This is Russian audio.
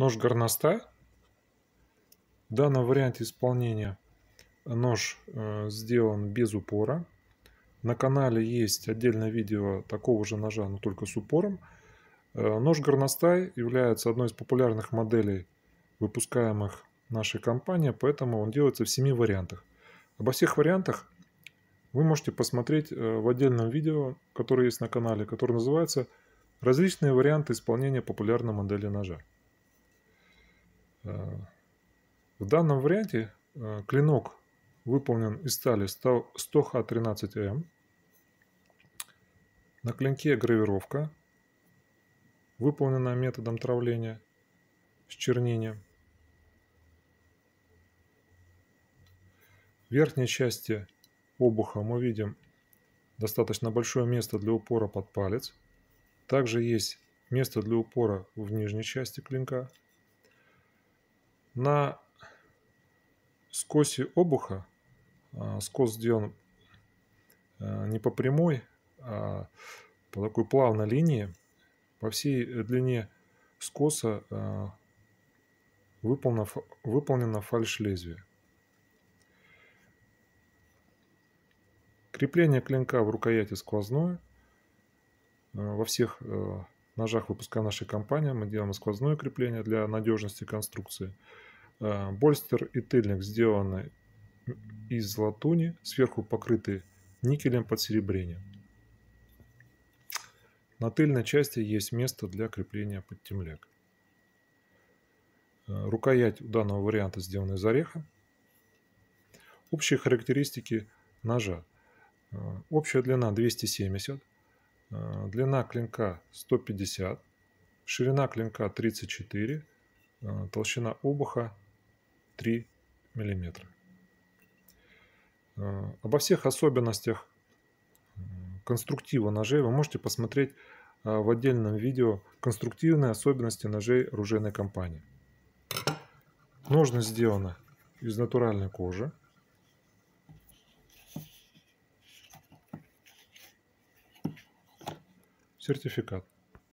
Нож горноста. В данном варианте исполнения нож э, сделан без упора. На канале есть отдельное видео такого же ножа, но только с упором. Э, нож горностай является одной из популярных моделей, выпускаемых нашей компанией, поэтому он делается в 7 вариантах. Обо всех вариантах вы можете посмотреть э, в отдельном видео, которое есть на канале, которое называется «Различные варианты исполнения популярной модели ножа». Э, в данном варианте э, клинок выполнен из стали 100Х13М. Эм. На клинке гравировка, выполненная методом травления с чернением. В верхней части обуха мы видим достаточно большое место для упора под палец. Также есть место для упора в нижней части клинка – на скосе обуха, а, скос сделан а, не по прямой, а по такой плавной линии. По всей длине скоса а, выполнено, выполнено фальш лезвие. Крепление клинка в рукояти сквозное. Во всех ножах выпуска нашей компании мы делаем сквозное крепление для надежности конструкции. Э, Больстер и тыльник сделаны из латуни, сверху покрыты никелем под серебрение. На тыльной части есть место для крепления подтемляк. Э, рукоять у данного варианта сделана из ореха. Общие характеристики ножа. Э, общая длина 270, длина клинка 150, ширина клинка 34, толщина обуха 3 мм. Э, обо всех особенностях конструктива ножей вы можете посмотреть э, в отдельном видео «Конструктивные особенности ножей оружейной компании». Ножны сделаны из натуральной кожи. Сертификат.